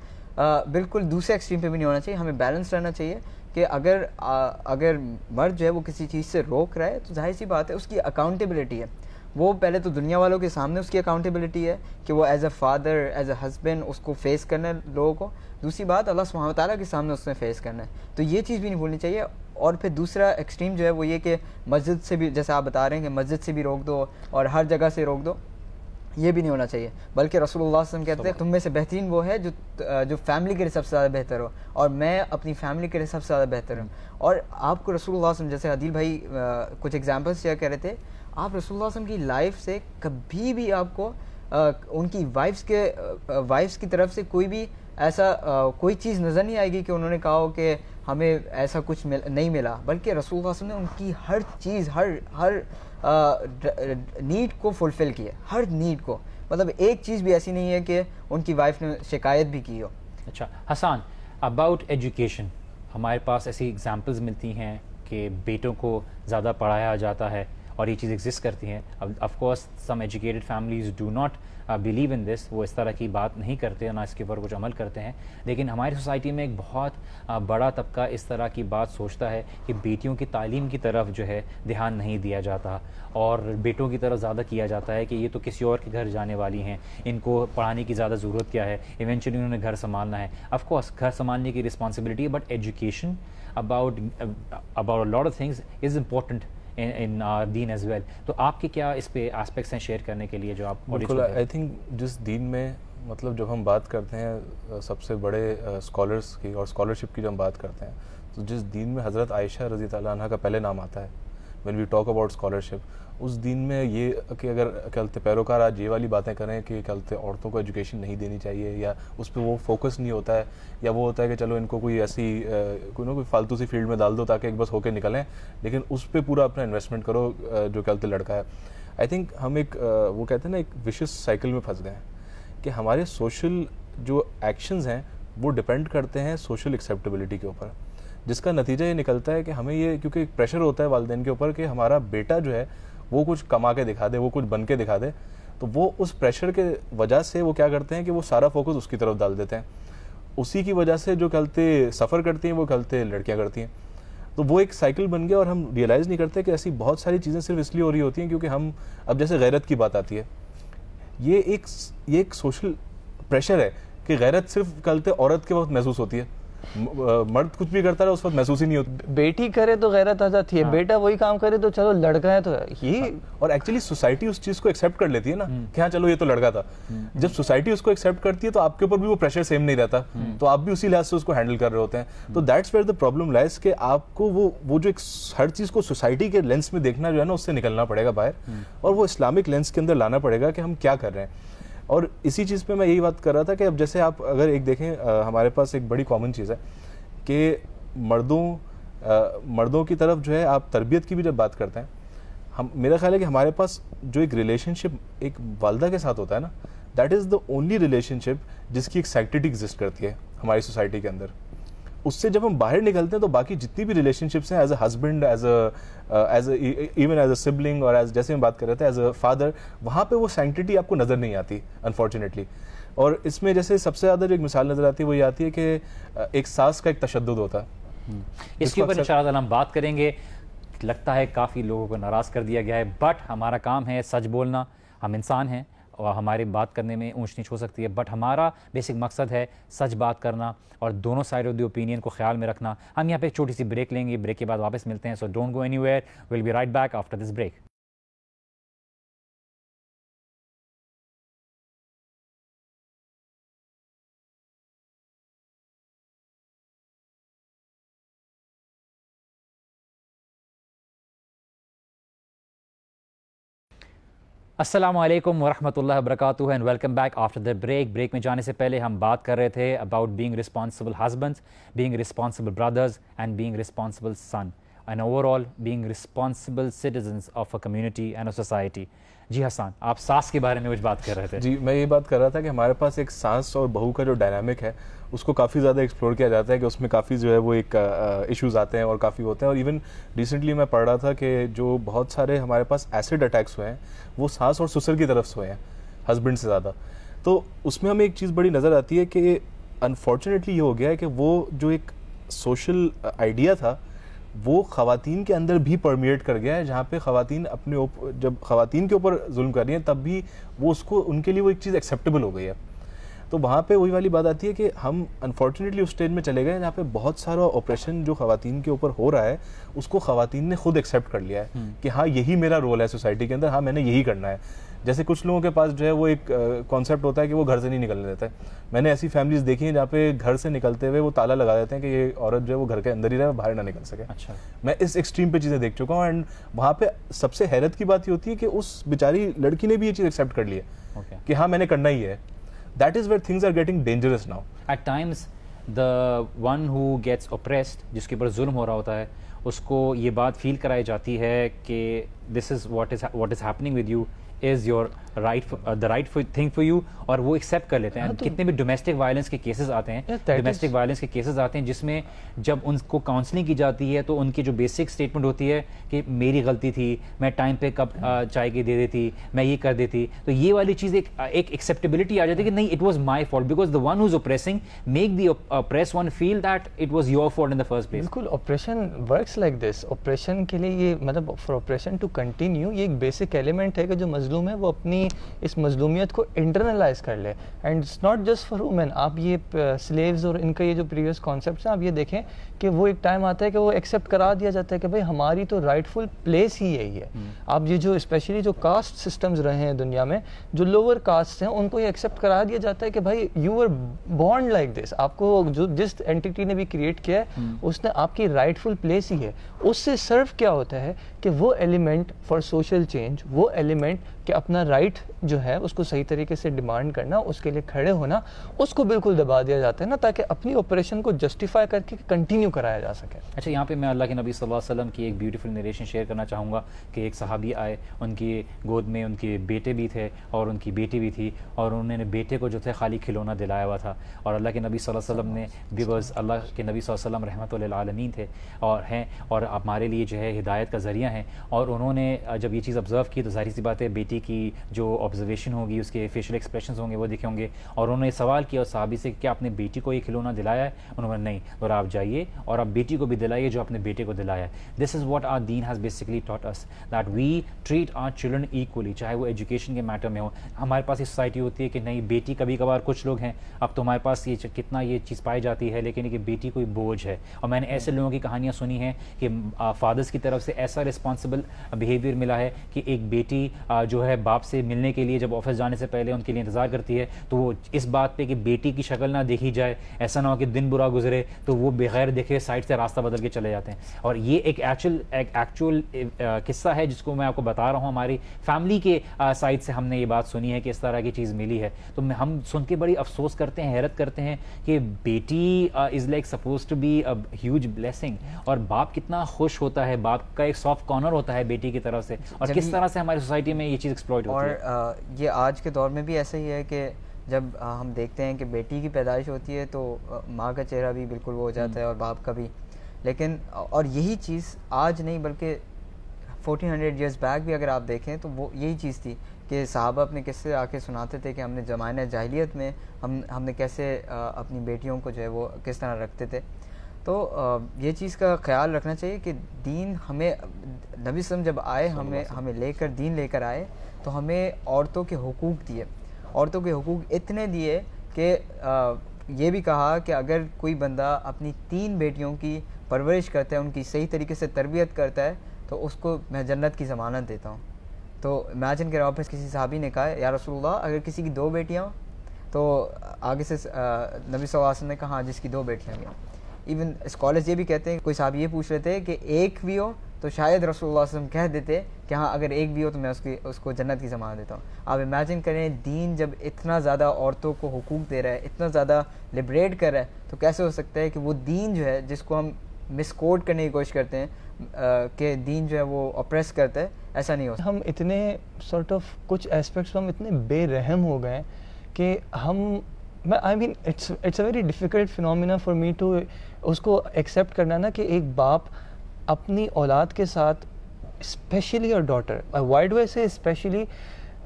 बिल्कुल दूसरे एक्सट्रीम पे भी नहीं होना चाहिए हमें बैलेंस रहना चाहिए कि अगर uh, अगर मर्द जो है वो किसी चीज़ से रोक रहा है तो जाहिर सी बात है उसकी अकाउंटेबिलिटी है वो पहले तो दुनिया वालों के सामने उसकी अकाउंटेबिलिटी है कि वो as a father as a husband उसको फेस करना है लोगों को दूसरी बात अल्लाह सुबह तारा के सामने उसने फेस करना है तो ये चीज़ भी नहीं भूलनी चाहिए और फिर दूसरा एक्सट्रीम जो है वो ये कि मस्जिद से भी जैसे आप बता रहे हैं कि मस्जिद से भी रोक दो और हर जगह से रोक दो ये भी नहीं होना चाहिए बल्कि रसूलुल्लाह वसम कहते हैं तुम में से बेहतरीन वो है जो जो फैमिली के लिए सबसे ज़्यादा बेहतर हो और मैं अपनी फैमिली के लिए सबसे ज़्यादा बेहतर हूँ और आपको रसूलुल्लाह वसम जैसे अदील भाई कुछ एग्जांपल्स शेयर कर रहे थे आप रसोल्लाम की लाइफ से कभी भी आपको आ, उनकी वाइफ्स के वाइफ्स की तरफ से कोई भी ऐसा आ, कोई चीज़ नज़र नहीं आएगी कि उन्होंने कहा हो कि हमें ऐसा कुछ मिल, नहीं मिला बल्कि रसूल वसम ने उनकी हर चीज़ हर हर नीड को फुलफ़िल किया हर नीड को मतलब एक चीज़ भी ऐसी नहीं है कि उनकी वाइफ ने शिकायत भी की हो अच्छा हसान अबाउट एजुकेशन हमारे पास ऐसी एग्जाम्पल्स मिलती हैं कि बेटों को ज़्यादा पढ़ाया जाता है और ये चीज़ एग्जिस्ट करती हैं अब of course some educated families do not believe in this वो इस तरह की बात नहीं करते ना इसके ऊपर कुछ अमल करते हैं लेकिन हमारी सोसाइटी में एक बहुत uh, बड़ा तबका इस तरह की बात सोचता है कि बेटियों की तालीम की तरफ जो है ध्यान नहीं दिया जाता और बेटों की तरफ ज़्यादा किया जाता है कि ये तो किसी और के घर जाने वाली हैं इनको पढ़ाने की ज़्यादा ज़रूरत क्या है इवेंचुअली उन्होंने घर संभालना है अफकोर्स घर संभालने की रिस्पॉन्सिबिलिटी है but education about about lot of things is important in दीन एज वेल तो आपके क्या इस पे एस्पेक्ट्स हैं शेयर करने के लिए जो आप बिल्कुल आई थिंक जिस दीन में मतलब जब हम बात करते हैं सबसे बड़े स्कॉलर्स की और स्कॉलरशिप की जब हम बात करते हैं तो जिस दीन में हज़रत आयशा रजी तला का पहले नाम आता है when we talk about scholarship उस दिन में ये कि अगर कहते पैरोकार आज ये वाली बातें करें कि कहते औरतों को एजुकेशन नहीं देनी चाहिए या उस पर वो फोकस नहीं होता है या वो होता है कि चलो इनको कोई ऐसी कोई ना कोई फालतू सी फील्ड में डाल दो ताकि एक बस होके निकलें लेकिन उस पर पूरा अपना इन्वेस्टमेंट करो जो कहते लड़का है आई थिंक हम एक वो कहते हैं ना एक विशेष साइकिल में फंस गए हैं कि हमारे सोशल जो एक्शंस हैं वो डिपेंड करते हैं सोशल एक्सेप्टेबिलिटी के ऊपर जिसका नतीजा ये निकलता है कि हमें ये क्योंकि एक प्रेशर होता है वालदेन के ऊपर कि हमारा बेटा जो है वो कुछ कमा के दिखा दे वो कुछ बन के दिखा दे तो वो उस प्रेशर के वजह से वो क्या करते हैं कि वो सारा फोकस उसकी तरफ डाल देते हैं उसी की वजह से जो गलते सफ़र करती हैं वो गलते लड़कियाँ करती हैं तो वो एक साइकिल बन गया और हम रियलाइज़ नहीं करते कि ऐसी बहुत सारी चीज़ें सिर्फ इसलिए हो रही होती हैं क्योंकि हम अब जैसे गैरत की बात आती है ये एक ये एक सोशल प्रेशर है कि गैरत सिर्फ गलते औरत के वक्त महसूस होती है मर्द कुछ भी करता रहा उस वक्त महसूस ही नहीं होता बेटी करे तो गैरत आ जाती है हाँ। बेटा वही काम करे तो चलो लड़का है तो ये हाँ, और एक्चुअली सोसाइटी उस चीज़ को एक्सेप्ट कर लेती है ना हम्म। कि हाँ चलो ये तो लड़का था हम्म। जब सोसाइटी उसको एक्सेप्ट करती है तो आपके ऊपर भी वो प्रेशर सेम नहीं रहता हम्म। तो आप भी उसी लिहाज से उसको हैंडल कर रहे होते हैं तो that's where the problem lies के आपको वो वो जो एक हर चीज़ को सोसाइटी के लेंस में देखना जो है ना उससे निकलना पड़ेगा बाहर और वो इस्लामिक लेंस के अंदर लाना पड़ेगा कि हम क्या कर रहे हैं और इसी चीज़ पे मैं यही बात कर रहा था कि अब जैसे आप अगर एक देखें आ, हमारे पास एक बड़ी कॉमन चीज़ है कि मर्दों मर्दों की तरफ जो है आप तरबियत की भी जब बात करते हैं हम मेरा ख्याल है कि हमारे पास जो एक रिलेशनशिप एक वालदा के साथ होता है ना that is the only relationship जिसकी एक सैक्टिटी एग्जिस्ट करती है हमारी सोसाइटी के अंदर उससे जब हम बाहर निकलते हैं तो बाकी जितनी भी रिलेशनशिप्स हैं as a husband as a as even as a sibling और एज जैसे हम बात कर रहे थे एज अ फादर वहाँ पे वो सेंटिटी आपको नज़र नहीं आती अनफॉर्चुनेटली और इसमें जैसे सबसे ज़्यादा जो एक मिसाल नज़र आती है वो ये आती है कि uh, एक सास का एक तशद होता है हम्म। इसके ऊपर इन हम बात करेंगे लगता है काफ़ी लोगों को नाराज़ कर दिया गया है बट हमारा काम है सच बोलना हम इंसान हैं हमारी बात करने में ऊँच नीच हो सकती है बट हमारा बेसिक मकसद है सच बात करना और दोनों साइड ऑफ द ओपिनियन को ख्याल में रखना हम यहाँ पे एक छोटी सी ब्रेक लेंगे ब्रेक के बाद वापस मिलते हैं so don't go anywhere will be right back after this break असलम वरहमल वरक and welcome back after the break break में जाने से पहले हम बात कर रहे थे about being responsible husbands being responsible brothers and being responsible son and overall being responsible citizens of a community and a society जी हसान हाँ, आप सास के बारे में कुछ बात कर रहे थे जी मैं ये बात कर रहा था कि हमारे पास एक सास और बहू का जो डायनामिक है उसको काफ़ी ज़्यादा एक्सप्लोर किया जाता है कि उसमें काफ़ी जो है वो एक इश्यूज आते हैं और काफ़ी होते हैं और इवन रिसेंटली मैं पढ़ रहा था कि जो बहुत सारे हमारे पास एसिड अटैक्स हुए हैं वो सास और ससुर की तरफ से हुए हैं हस्बैंड से ज़्यादा तो उसमें हमें एक चीज़ बड़ी नज़र आती है कि अनफॉर्चुनेटली ये हो गया है कि वो जो एक सोशल आइडिया था वो खातन के अंदर भी परमिएट कर गया है जहाँ पे खातन अपने उप, जब खातन के ऊपर जुल्म कर रही हैं तब भी वो उसको उनके लिए वो एक चीज़ एक्सेप्टेबल हो गई है तो वहाँ पे वही वाली बात आती है कि हम अनफॉर्चुनेटली उस स्टेज में चले गए जहाँ पे बहुत सारा ऑपरेशन जो खातन के ऊपर हो रहा है उसको खातन ने खुद एक्सेप्ट कर लिया है हम्म। कि हाँ यही मेरा रोल है सोसाइटी के अंदर हाँ मैंने यही करना है जैसे कुछ लोगों के पास जो है वो एक कॉन्सेप्ट होता है कि वो घर से नहीं निकलने देता है मैंने ऐसी फैमिलीज देखी हैं जहाँ पे घर से निकलते हुए वो ताला लगा देते हैं कि ये औरत जो है वो घर के अंदर ही रहे बाहर ना निकल सके अच्छा मैं इस एक्सट्रीम पे चीज़ें देख चुका हूँ एंड वहाँ पे सबसे हैरत की बात ये होती है कि उस बेचारी लड़की ने भी ये चीज़ एक्सेप्ट कर ली है कि हाँ मैंने करना ही है that is where things are getting dangerous now at times the one who gets oppressed जिसके ऊपर जुल्म हो रहा होता है उसको ये बात फील कराई जाती है कि this is what is what is happening with you is your right the right thing for you और वो एक्सेप्ट कर लेते हैं हाँ तो, कितने भी डोमेस्टिक वायलेंस के केसेस आते हैं डोमेस्टिक वायलेंस के केसेस आते हैं जिसमें जब उनको काउंसलिंग की जाती है तो उनकी जो बेसिक स्टेटमेंट होती है कि मेरी गलती थी मैं टाइम पे कब uh, चाय की दे देती मैं ये कर देती तो ये वाली चीज़ एक uh, एक एक्सेप्टेबिलिटी आ जाती है कि नहीं it was my fault because the one who's oppressing make the press one feel that it was your fault in the first place बिल्कुल operation work like this operation के लिए ये मतलब फॉर ऑपरेशन टू कंटिन्यू ये एक basic element है कि जो मजलूम है वो अपनी अपनी इस मजलूमियत को इंटरनलाइज कर ले and it's not just for women आप ये स्लेव्स uh, और इनका ये जो प्रीवियस कॉन्सेप्ट हैं आप ये देखें कि वो एक टाइम आता है कि वो एक्सेप्ट करा दिया जाता है कि भाई हमारी तो राइटफुल प्लेस ही यही है हम्म। आप ये जो स्पेशली जो कास्ट सिस्टम्स रहे हैं दुनिया में जो लोअर कास्ट हैं उनको ये एक्सेप्ट करा दिया जाता है कि भाई you are bond like this आपको जो जिस एंटिटी ने भी क्रिएट किया है हम्म। उसने आपकी राइटफुल प्लेस ही है उससे सर्व क्या होता है कि वो एलिमेंट फॉर सोशल चेंज वो एलिमेंट कि अपना राइट जो है उसको सही तरीके से डिमांड करना उसके लिए खड़े होना उसको बिल्कुल दबा दिया जाता है ना ताकि अपनी ऑपरेशन को जस्टिफाई करके कंटिन्यू कराया जा सके अच्छा यहाँ पे मैं अल्लाह के नबी सल्लल्लाहु अलैहि वसल्लम की एक ब्यूटीफुल नरेशन शेयर करना चाहूँगा कि एक सहाबी आए उनकी गोद में उनके बेटे भी थे और उनकी बेटी भी थी और उन्होंने बेटे को जो थे खाली खिलौना दिलाया हुआ था और अल्लाह के नबी वसल्लम ने बिकॉज अल्लाह के नबी वसल्लम रहमत आलमी थे और हैं और हमारे लिए जो है हिदायत का ज़रिया हैं और उन्होंने जब ये चीज़ ऑब्ज़र्व की तो ज़ाहिर सी बात है बेटी बेटी की जो ऑब्जर्वेशन होगी उसके फेशियल एक्सप्रेशन होंगे वो दिखे होंगे और उन्होंने सवाल किया और साहबी से क्या आपने बेटी को ये खिलौना दिलाया है उन्होंने नहीं और आप जाइए और आप बेटी को भी दिलाइए जो अपने बेटे को दिलाया है दिस इज़ वॉट आर दीन has basically taught us that we treat our children equally चाहे वो एजुकेशन के मैटर में हो हमारे पास ये सोसाइटी होती है कि नहीं बेटी कभी कभार कुछ लोग हैं अब तो हमारे पास ये कितना ये चीज़ पाई जाती है लेकिन ये बेटी कोई बोझ है और मैंने ऐसे लोगों की कहानियाँ सुनी हैं कि फादर्स की तरफ से ऐसा रिस्पॉन्सिबल बिहेवियर मिला है कि एक बेटी जो है बाप से मिलने के लिए जब ऑफिस जाने से पहले उनके लिए इंतज़ार करती है तो वो इस बात पे कि बेटी की शक्ल ना देखी जाए ऐसा ना हो कि दिन बुरा गुजरे तो वो बगैर देखे साइड से रास्ता बदल के चले जाते हैं और ये एक एक्चुअल एक एक्चुअल किस्सा है जिसको मैं आपको बता रहा हूँ हमारी फैमिली के साइड से हमने ये बात सुनी है कि इस तरह की चीज़ मिली है तो हम सुन के बड़ी अफसोस करते हैं हैरत करते हैं कि बेटी is like suppose to be a huge blessing और बाप कितना खुश होता है बाप का एक सॉफ्ट कॉर्नर होता है बेटी की तरफ से और किस तरह से हमारी सोसाइटी में ये चीज़ चीज़ एक्सप्लॉयट होती है और ये आज के दौर में भी ऐसा ही है कि जब हम देखते हैं कि बेटी की पैदाइश होती है तो माँ का चेहरा भी बिल्कुल वो हो जाता है हम्म। और बाप का भी लेकिन और यही चीज़ आज नहीं बल्कि फोटी हंड्रेड ईयर्स बैक भी अगर आप देखें तो वो यही चीज़ थी कि साहबा अपने किस्से आके सुनाते थे कि हमने जमाने जाहिलियत में हम हमने कैसे अपनी बेटियों को जो है वो किस तरह रखते थे तो ये चीज़ का ख्याल रखना चाहिए कि दीन हमें नबी सम जब आए हमें हमें लेकर दीन लेकर आए तो हमें औरतों के हकूक़ दिए औरतों के हकूक़ इतने दिए कि ये भी कहा कि अगर कोई बंदा अपनी तीन बेटियों की परवरिश करता है उनकी सही तरीके से तरबियत करता है तो उसको मैं जन्नत की ज़मानत देता हूँ तो इमेजिन के वापस किसी साहबी ने कहा या रसूल अगर किसी की दो बेटियाँ तो आगे से नबी वसल्लम ने कहा हाँ, जिसकी दो बेटियाँ हैं इवन स्कॉलर्स ये भी कहते हैं कोई साहब ये पूछ रहे थे कि एक भी हो तो शायद रसोल्ला वसम कह देते कि हाँ अगर एक भी हो तो मैं उसकी उसको जन्नत की ज़मान देता हूँ आप इमेजिन करें दीन जब इतना ज़्यादा औरतों को हकूक़ दे रहा है इतना ज़्यादा लिबरेट कर रहा है तो कैसे हो सकता है कि वो दीन जो है जिसको हम मिसकोट करने की कोशिश करते हैं कि दीन जो है वो अप्रेस करता है ऐसा नहीं होता हम इतने सॉर्ट ऑफ कुछ एस्पेक्ट्स हम इतने बेरहम हो गए कि हम मैं I mean it's it's a very difficult phenomena for me to उसको एक्सेप्ट करना ना कि एक बाप अपनी औलाद के साथ स्पेशली और डॉटर वाइड वे से स्पेशली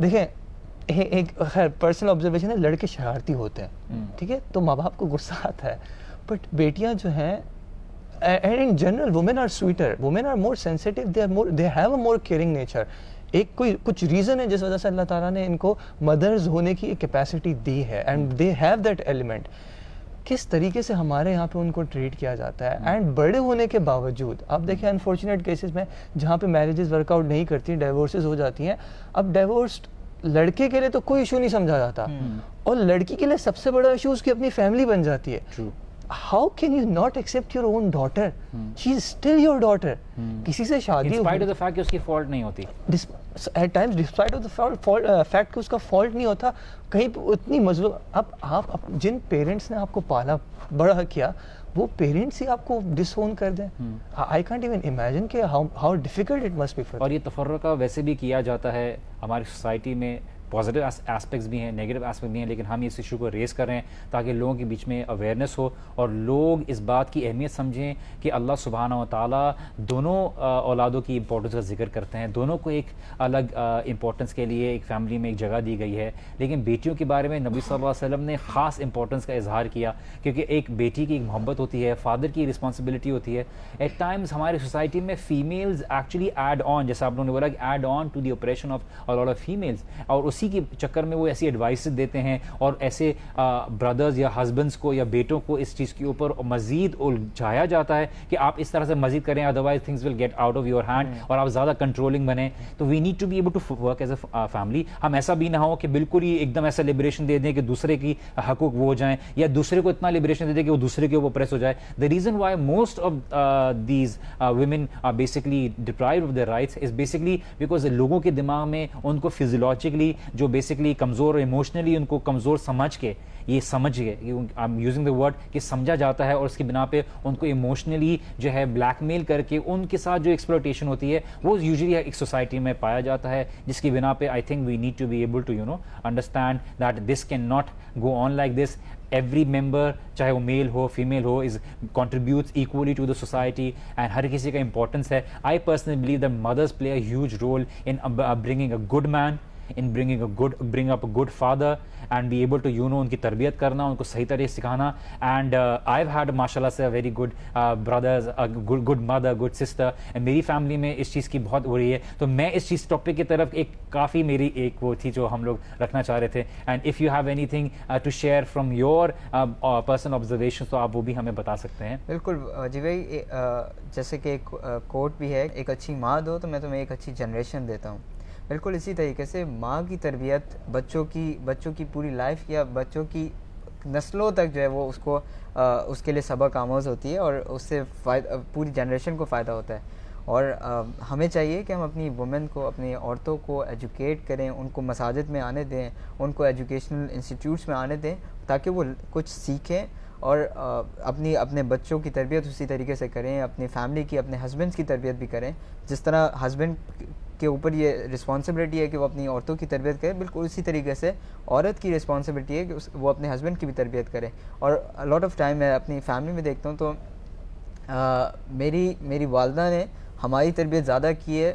देखें एक खैर पर्सनल ऑब्जर्वेशन है लड़के शरारती होते हैं hmm. ठीक है तो माँ बाप को गुस्सा आता है बट बेटियाँ जो हैं and in general women are sweeter women are more sensitive they are more they have a more caring nature एक कोई कुछ रीज़न है जिस वजह से अल्लाह ताला ने इनको मदर्स होने की एक कैपेसिटी दी है and they have that element किस तरीके से हमारे यहाँ पे उनको ट्रीट किया जाता है एंड hmm. बड़े होने के बावजूद आप देखें अनफॉर्चुनेट केसेस में जहाँ पे मैरिजेस वर्कआउट नहीं करती डाइवोर्सेज हो जाती हैं अब डाइवोर्स लड़के के लिए तो कोई इशू नहीं समझा जाता hmm. और लड़की के लिए सबसे बड़ा इशू उसकी अपनी फैमिली बन जाती है how can you not accept your own daughter she is still your daughter किसी से शादी स्पाइट ऑफ द फैक्ट उसकी at times despite of the fact कि उसका फॉल्ट नहीं होता कहीं उतनी मजबूत अब आप जिन पेरेंट्स ने आपको पाला बड़ा किया वो पेरेंट्स ही आपको डिसओन कर दें आई कैंट इवन इमेजिन के how how difficult it must be for और ये तफर्रका वैसे भी किया जाता है हमारी सोसाइटी में पॉजिटिव एस्पेक्ट्स भी हैं नेगेटिव एस्पेक्ट भी हैं लेकिन हम इस इशू को रेस कर रहे हैं ताकि लोगों के बीच में अवेयरनेस हो और लोग इस बात की अहमियत समझें कि अल्लाह सुबहाना व दोनों औलादों की इंपॉर्टेंस का जिक्र करते हैं दोनों को एक अलग इंपॉर्टेंस के लिए एक फैमिली में एक जगह दी गई है लेकिन बेटियों के बारे में नबी वसल्लम ने ख़ास इंपॉर्टेंस का इजहार किया क्योंकि एक बेटी की एक मोहब्बत होती है फादर की रिस्पॉन्सिबिलिटी होती है एट टाइम्स हमारी सोसाइटी में फीमेल्स एक्चुअली एड ऑन जैसे आप लोगों ने बोला कि add on to the operation of all of females और उस उसी के चक्कर में वो ऐसी एडवाइस देते हैं और ऐसे ब्रदर्स या हस्बैंड्स को या बेटों को इस चीज़ के ऊपर मजीद उलझाया जाता है कि आप इस तरह से मजीद करें otherwise things will get out of your hand और आप ज़्यादा कंट्रोलिंग बने तो we need to be able to work as a family हम ऐसा भी ना हो कि बिल्कुल ही एकदम ऐसा लिबरेशन दे दें कि दूसरे की हकूक वो हो जाएँ या दूसरे को इतना लिबरेशन दे दें कि वो दूसरे के ऊपर प्रेस हो जाए the reason why most of these women basically deprive of the rights is basically because लोगों के दिमाग में उनको फिजियोलॉजिकली जो बेसिकली कमज़ोर इमोशनली उनको कमज़ोर समझ के ये समझ I am using the word कि समझा जाता है और उसके बिना पे उनको इमोशनली जो है ब्लैकमेल करके उनके साथ जो एक्सप्लोटेशन होती है वो यूजली एक सोसाइटी में पाया जाता है जिसकी बिना पे I think we need to be able to you know understand that this can not go on like this every member चाहे वो मेल हो फीमेल हो is contribute equally to the society and हर किसी का इंपॉर्टेंस है I personally believe that mothers play a huge role in bringing a good man in bringing a good bring up a good father and be able to you know उनकी तरबियत करना उनको सही तरह सिखाना एंड आई हैड माशाल्लाह से a very good brothers good good mother good sister मेरी फैमिली में इस चीज़ की बहुत हो रही है तो मैं इस चीज़ टॉपिक की तरफ एक काफ़ी मेरी एक वो थी जो हम लोग रखना चाह रहे थे and if you have anything to share from your person observation तो आप वो भी हमें बता सकते हैं बिल्कुल जी भाई जैसे कि एक कोट भी है एक अच्छी माँ दो तो मैं तुम्हें एक अच्छी जनरेशन देता हूँ बिल्कुल इसी तरीके से माँ की तरबियत बच्चों की बच्चों की पूरी लाइफ या बच्चों की नस्लों तक जो है वो उसको आ, उसके लिए सबक आमोज होती है और उससे पूरी जनरेशन को फ़ायदा होता है और आ, हमें चाहिए कि हम अपनी वुमेन को अपनी औरतों को एजुकेट करें उनको मसाजिद में आने दें उनको एजुकेशनल इंस्टीट्यूट्स में आने दें ताकि वो कुछ सीखें और आ, अपनी अपने बच्चों की तरबियत उसी तरीके से करें अपनी फैमिली की अपने हस्बैंड्स की तरबियत भी करें जिस तरह हस्बैंड के ऊपर ये रिस्पॉन्सिबिलिटी है कि वो अपनी औरतों की तरबियत करे बिल्कुल इसी तरीके से औरत की रिस्पॉन्सिबिलिटी है कि उस वो अपने हस्बैंड की भी तरबियत करे और लॉट ऑफ टाइम मैं अपनी फैमिली में देखता हूँ तो आ, मेरी मेरी वालदा ने हमारी तरबियत ज़्यादा की है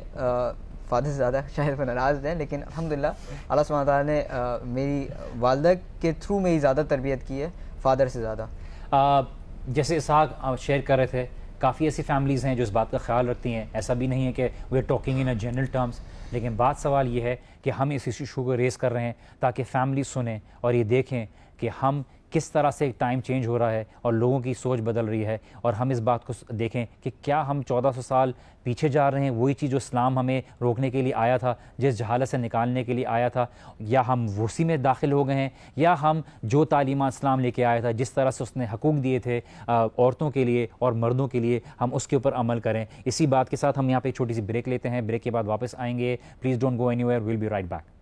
फादर से ज़्यादा शायद वो नाराज़ हैं लेकिन अलहमदिल्ला अल्लाह सुबह ने आ, मेरी वालदा के थ्रू मेरी ज़्यादा तरबियत की है फादर से ज़्यादा जैसे इसहाक शेयर कर रहे थे काफ़ी ऐसी फैमिलीज़ हैं जो इस बात का ख्याल रखती हैं ऐसा भी नहीं है कि we are talking in a general terms लेकिन बात सवाल ये है कि हम इस इशू को रेस कर रहे हैं ताकि फैमिली सुने और ये देखें कि हम किस तरह से टाइम चेंज हो रहा है और लोगों की सोच बदल रही है और हम इस बात को देखें कि क्या हम 1400 साल पीछे जा रहे हैं वही चीज़ जो इस्लाम हमें रोकने के लिए आया था जिस जहालत से निकालने के लिए आया था या हम उसी में दाखिल हो गए हैं या हम जो तालीम इस्लाम लेके आया था जिस तरह से उसने हकूक दिए थे औरतों के लिए और मर्दों के लिए हम उसके ऊपर अमल करें इसी बात के साथ हम यहाँ पर एक छोटी सी ब्रेक लेते हैं ब्रेक के बाद वापस आएँगे please don't go any will be right back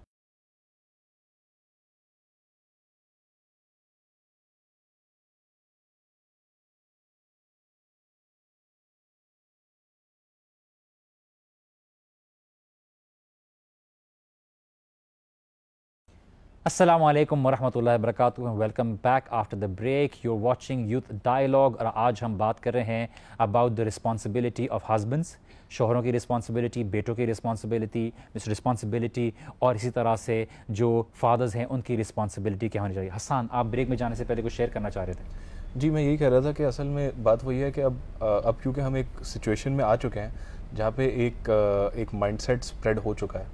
Assalamu alaikum warahmatullahi welcome back after the break you are watching youth dialogue और आज हम बात कर रहे हैं about the responsibility of husbands शोहरों की रिस्पॉन्सिबिलिटी बेटों की रिस्पॉन्सिबिलिटी मिस रिस्पॉन्सिबिलिटी और इसी तरह से जो फादर्स हैं उनकी रिस्पॉन्सिबिलिटी क्या होनी चाहिए हसान आप ब्रेक में जाने से पहले कुछ शेयर करना चाह रहे थे जी मैं यही कह रहा था कि असल में बात वही है कि अब अब क्योंकि हम एक सिचुएशन में आ चुके हैं जहाँ पे एक एक माइंडसेट स्प्रेड हो चुका है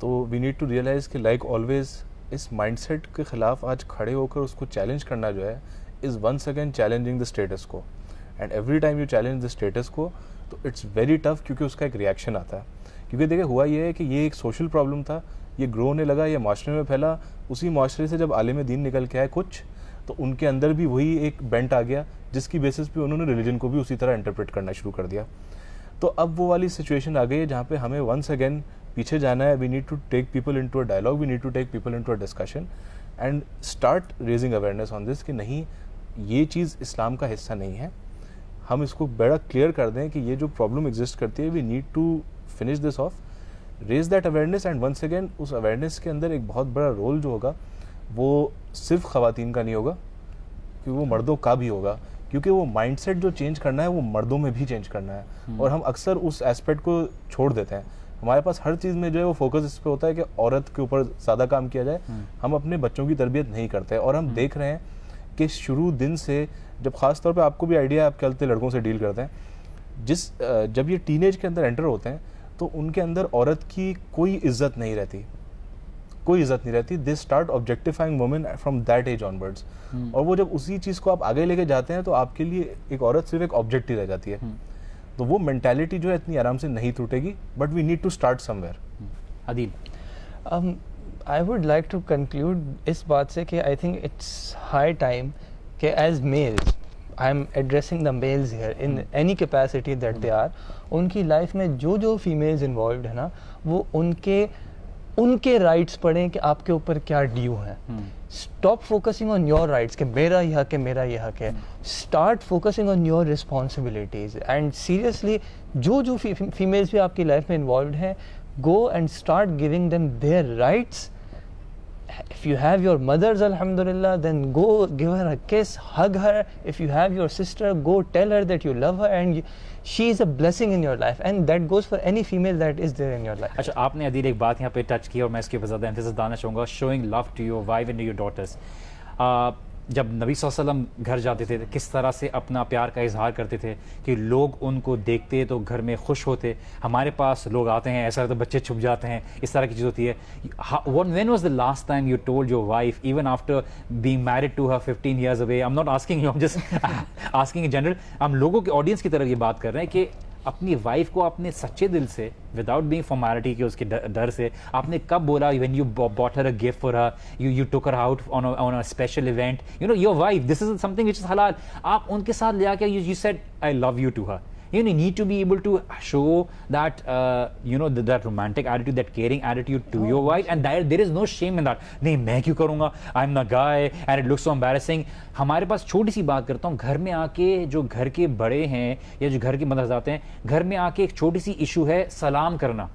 तो वी नीड टू रियलाइज़ कि लाइक ऑलवेज़ इस माइंडसेट के ख़िलाफ़ आज खड़े होकर उसको चैलेंज करना जो है is once again challenging the status quo and every time you challenge the status quo तो इट्स वेरी टफ क्योंकि उसका एक रिएक्शन आता है क्योंकि देखिए हुआ ये है कि ये एक सोशल प्रॉब्लम था ये ग्रो होने लगा ये माशरे में फैला उसी माशरे से जब आलिम दीन निकल के आए कुछ तो उनके अंदर भी वही एक बेंट आ गया जिसकी बेसिस पे उन्होंने रिलीजन को भी उसी तरह इंटरप्रेट करना शुरू कर दिया तो अब वो वाली सिचुएशन आ गई है जहाँ पे हमें वंस अगेन पीछे जाना है we need to take people into a dialogue we need to take people into a discussion and start raising awareness on this कि नहीं ये चीज़ इस्लाम का हिस्सा नहीं है हम इसको बड़ा क्लियर कर दें कि ये जो प्रॉब्लम एग्जिस्ट करती है we need to finish this off raise that awareness and once again उस अवेयरनेस के अंदर एक बहुत बड़ा रोल जो होगा वो सिर्फ ख़वान का नहीं होगा क्योंकि वो मर्दों का भी होगा क्योंकि वो माइंडसेट जो चेंज करना है वो मर्दों में भी चेंज करना है हम्म। और हम अक्सर उस एस्पेक्ट को छोड़ देते हैं हमारे पास हर चीज़ में जो है वो फोकस इस पर होता है कि औरत के ऊपर ज़्यादा काम किया जाए हम्म। हम अपने बच्चों की तरबियत नहीं करते और हम हम्म। देख रहे हैं कि शुरू दिन से जब ख़ास तौर पर आपको भी आइडिया आप चलते लड़कों से डील करते हैं जिस जब ये टीन के अंदर एंटर होते हैं तो उनके अंदर औरत की कोई इज्जत नहीं रहती कोई इज्जत नहीं रहती they start objectifying women from that age onwards और वो जब उसी चीज़ को आप आगे लेके जाते हैं तो आपके लिए एक औरत सिर्फ एक ऑब्जेक्ट ही रह जाती है हम्म। तो वो मैंटेलिटी जो है इतनी आराम से नहीं टूटेगी but we need to start somewhere Adeel I would like to conclude इस बात से कि I think it's high time के as males I am addressing the males here in any capacity that they are उनकी लाइफ में जो जो females involve है ना वो उनके उनके राइट्स पढ़ें कि आपके ऊपर क्या ड्यू है stop focusing on your rights कि मेरा यह हक है मेरा यह हक है start focusing on your responsibilities and seriously जो जो फीमेल्स भी आपकी लाइफ में इन्वॉल्व हैं go and start giving them their rights if you have your mother's alhamdulillah then go give her a kiss hug her if you have your sister go tell her that you love her and you, she is a blessing in your life and that goes for any female that is there in your life अच्छा आपने अदील एक बात यहाँ पे touch की और मैं इसके ऊपर ज़्यादा एम्फेसिस डालना चाहूँगा showing love to your wife and to your daughters uh, जब नबी वसल्लम घर जाते थे किस तरह से अपना प्यार का इजहार करते थे कि लोग उनको देखते तो घर में खुश होते हमारे पास लोग आते हैं ऐसा तो बच्चे छुप जाते हैं इस तरह की चीज़ होती है when was the last time you told your wife even after being married to her fifteen years away I am not asking you just asking general हम लोगों के ऑडियंस की तरफ ये बात कर रहे हैं कि अपनी वाइफ को आपने सच्चे दिल से विदाउट बींग फॉर्मेलिटी के उसके डर से आपने कब बोला when you bought her a gift for her you you took her out on on a special event you know your wife this is something which is हलाल आप उनके साथ ले आके you you said I love you to her you know, need to be able to show that uh, you know the, that romantic attitude that caring attitude to oh, your wife and there, there is no shame in that नहीं मैं क्यों करूँगा I'm the guy, and it looks so embarrassing. हमारे पास छोटी सी बात करता हूँ घर में आके जो घर के बड़े हैं या जो घर के मदद आते हैं घर में आके एक छोटी सी इशू है सलाम करना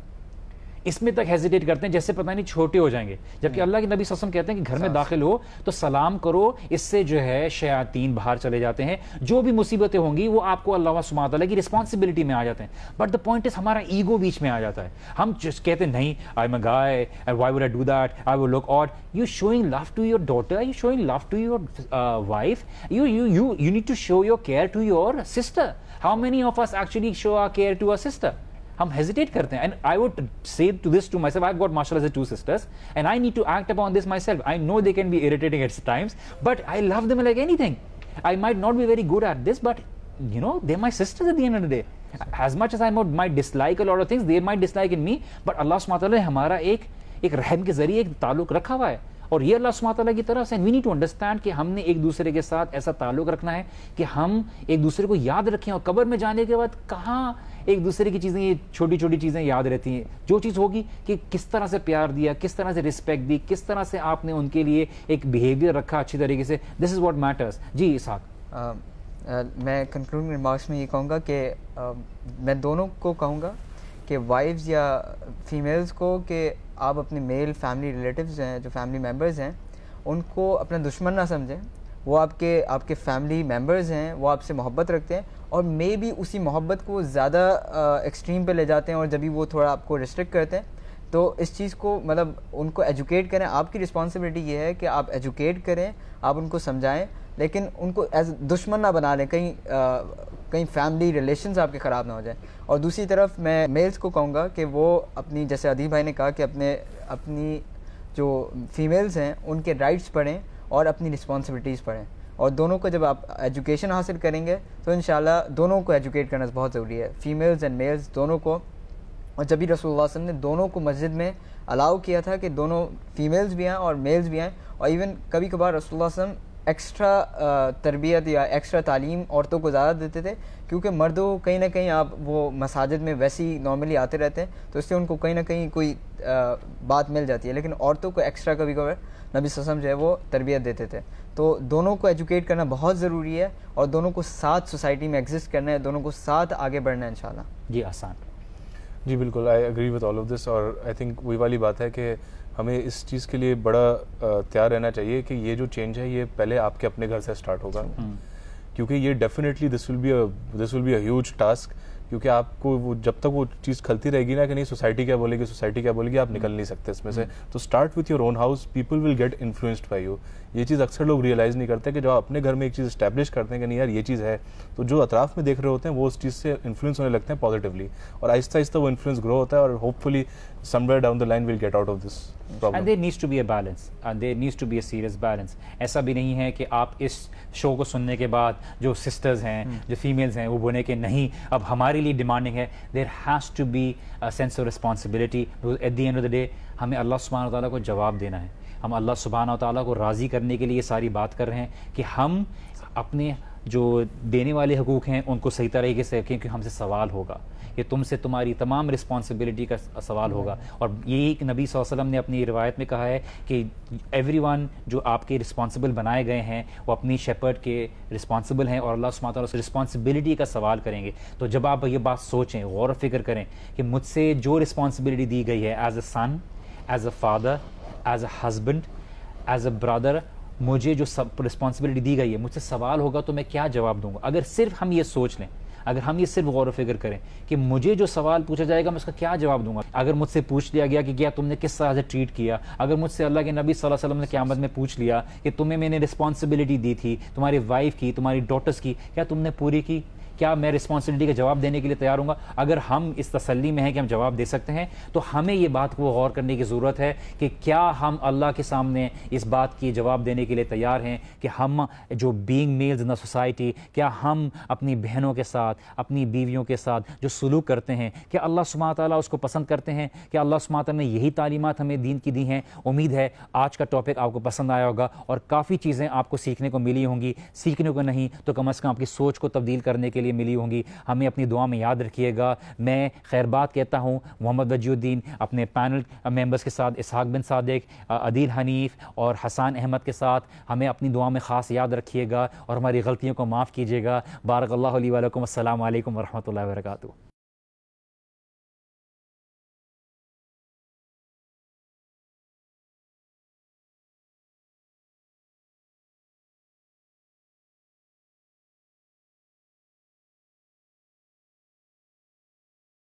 इसमें तक हेजिटेट करते हैं जैसे पता नहीं छोटे हो जाएंगे जबकि हम्म। अल्लाह के नबी ससम कहते हैं कि घर में दाखिल हो तो सलाम करो इससे जो है शयातीन बाहर चले जाते हैं जो भी मुसीबतें होंगी वो आपको अल्लाह सुमात की रिस्पॉन्सिबिलिटी में आ जाते हैं बट द पॉइंट इज हमारा ईगो बीच में आ जाता है हम कहते हैं नहीं I am a guy why would I do that I would look at you showing love to your daughter you showing love to your wife you you you you need to show your care to your sister how many of us actually show our care to our sister हम hesitate करते हैं and I would say to this to myself I got मार्शल as a two sisters and I need to act upon this myself I know they can be irritating at times but I love them like anything I might not be very good at this but you know they my sisters at the end of the day as much as i might dislike a lot of things they might dislike in me but allah subhanahu wa हमारा एक एक रहम के जरिए एक ताल्लुक रखा हुआ है और ये अल्लाह सुबह की तरफ से वी नीड टू अंडरस्टैंड कि हमने एक दूसरे के साथ ऐसा ताल्लुक रखना है कि हम एक दूसरे को याद रखें और कब्र में जाने के बाद कहाँ एक दूसरे की चीज़ें ये छोटी छोटी चीज़ें याद रहती हैं जो चीज़ होगी कि किस तरह से प्यार दिया किस तरह से रिस्पेक्ट दी किस तरह से आपने उनके लिए एक बिहेवियर रखा अच्छी तरीके से दिस इज़ वॉट मैटर्स जी इसहाक मैं कंक्लूडिंग रिमार्क्स में ये कहूँगा कि मैं दोनों को कहूँगा कि वाइफ्स या फीमेल्स को कि आप अपने मेल फैमिली रिलेटिव्स हैं जो फैमिली मेम्बर्स हैं उनको अपना दुश्मन ना समझें वो आपके आपके फैमिली मेम्बर्स हैं वो आपसे मोहब्बत रखते हैं और मे भी उसी मोहब्बत को ज़्यादा एक्सट्रीम पे ले जाते हैं और जब भी वो थोड़ा आपको रिस्ट्रिक्ट करते हैं तो इस चीज़ को मतलब उनको एजुकेट करें आपकी रिस्पॉन्सिबिलिटी ये है कि आप एजुकेट करें आप उनको समझाएं लेकिन उनको एज दुश्मन ना बना लें कहीं आ, कहीं फैमिली रिलेशंस आपके ख़राब ना हो जाए और दूसरी तरफ मैं मेल्स को कहूँगा कि वो अपनी जैसे अदीब भाई ने कहा कि अपने अपनी जो फीमेल्स हैं उनके राइट्स पढ़ें और अपनी रिस्पॉन्सिबिलिटीज़ पढ़ें और दोनों को जब आप एजुकेशन हासिल करेंगे तो इन दोनों को एजुकेट करना बहुत ज़रूरी है फीमेल्स एंड मेल्स दोनों को और जब भी रसूल वसम ने दोनों को मस्जिद में अलाउ किया था कि दोनों फीमेल्स भी आएँ और मेल्स भी आएँ और इवन कभी कभार रसूल वसम एक्स्ट्रा तरबियत या एक्स्ट्रा तालीम औरतों को ज़्यादा देते थे क्योंकि मर्दों कहीं ना कहीं आप वो मसाजिद में वैसे ही नॉर्मली आते रहते हैं तो इससे उनको कहीं ना कहीं कोई आ, बात मिल जाती है लेकिन औरतों को एक्स्ट्रा कभी कभार नबी ससम जो है वो तरबियत देते थे तो दोनों को एजुकेट करना बहुत ज़रूरी है और दोनों को साथ सोसाइटी में एग्जिस्ट करना है दोनों को साथ आगे बढ़ना है इन जी आसान जी बिल्कुल I agree with all of this और आई थिंक वही वाली बात है कि हमें इस चीज़ के लिए बड़ा तैयार रहना चाहिए कि ये जो चेंज है ये पहले आपके अपने घर से स्टार्ट होगा हम्म। क्योंकि ये definitely this will be this will be a huge task क्योंकि आपको वो जब तक वो चीज़ खलती रहेगी ना कि नहीं सोसाइटी क्या बोलेगी सोसाइटी क्या बोलेगी आप निकल नहीं सकते इसमें से हम्म। तो start with your own house people will get influenced by you ये चीज़ अक्सर लोग रियलाइज़ नहीं करते कि जब अपने घर में एक चीज़ स्टैब्लिश करते हैं कि नहीं यार ये चीज़ है तो जो अतराफ में देख रहे होते हैं वो उस चीज़ से इन्फ्लुएंस होने लगते हैं पॉजिटिवली और आहिस्ता आहिस्ता वो इन्फ्लुएंस ग्रो होता है और hopefully somewhere down the line we'll get out of this problem. And there needs to be a balance. And there needs to be a serious balance. ऐसा भी नहीं है कि आप इस शो को सुनने के बाद जो सिस्टर्स हैं hmm. जो फीमेल्स हैं वो बोले कि नहीं अब हमारे लिए डिमांडिंग है there has to be a sense of responsibility at the end of the day हमें अल्लाह सुबहान तौला को जवाब देना है हम अल्लाह सुबहान तौला को राज़ी करने के लिए सारी बात कर रहे हैं कि हम अपने जो देने वाले हकूक़ हैं उनको सही तरीके से रखें क्योंकि हमसे सवाल होगा कि तुमसे तुम्हारी तमाम रिस्पॉन्सिबिलिटी का सवाल होगा और यही नबी वसल्लम ने अपनी रिवायत में कहा है कि एवरी जो आपके रिस्पॉन्सिबल बनाए गए हैं वो अपनी शेपर्ड के रिस्पॉन्सिबल हैं और अल्लाह सुमात उस रिस्पॉन्सिबिलिटी का सवाल करेंगे तो जब आप ये बात सोचें गौर फिक्र करें कि मुझसे जो रिस्पॉन्सिबिलिटी दी गई है as a son as a father as a husband as a brother मुझे जो सब रिस्पॉन्सिबिलिटी दी गई है मुझसे सवाल होगा तो मैं क्या जवाब दूंगा अगर सिर्फ हम ये सोच लें अगर हम ये सिर्फ गौर फिक्र करें कि मुझे जो सवाल पूछा जाएगा मैं उसका क्या जवाब दूंगा अगर मुझसे पूछ लिया गया कि क्या तुमने किस तरह से ट्रीट किया अगर मुझसे अल्लाह के नबी वसल्लम ने क्यामत में पूछ लिया कि तुम्हें मैंने रिस्पॉन्सिबिलिटी दी थी तुम्हारी वाइफ की तुम्हारी डॉटर्स की क्या तुमने पूरी की क्या मैं रिस्पॉन्सिबिलिटी का जवाब देने के लिए तैयार हूँ अगर हम इस तसली में हैं कि हम जवाब दे सकते हैं तो हमें ये बात को गौर करने की ज़रूरत है कि क्या हम अल्लाह के सामने इस बात की जवाब देने के लिए तैयार हैं कि हम जो बींग मेल्स इन सोसाइटी क्या हम अपनी बहनों के साथ अपनी बीवियों के साथ जो सलूक करते हैं क्या अल्लाह सुबह तला उसको पसंद करते हैं क्या अल्लाह सुबह तला ने यही तालीमत हमें दीन की दी हैं उम्मीद है आज का टॉपिक आपको पसंद आया होगा और काफ़ी चीज़ें आपको सीखने को मिली होंगी सीखने को नहीं तो कम अज़ कम आपकी सोच को तब्दील करने के लिए लिए मिली होंगी हमें अपनी दुआ में याद रखिएगा मैं खैरबाद कहता हूँ मोहम्मद वजीद्दीन अपने पैनल मेंबर्स के साथ इसहाक बिन सदक अदील हनीफ और हसान अहमद के साथ हमें अपनी दुआ में ख़ास याद रखिएगा और हमारी गलतियों को माफ़ कीजिएगा बारक अल्लाम वरहमल वर्का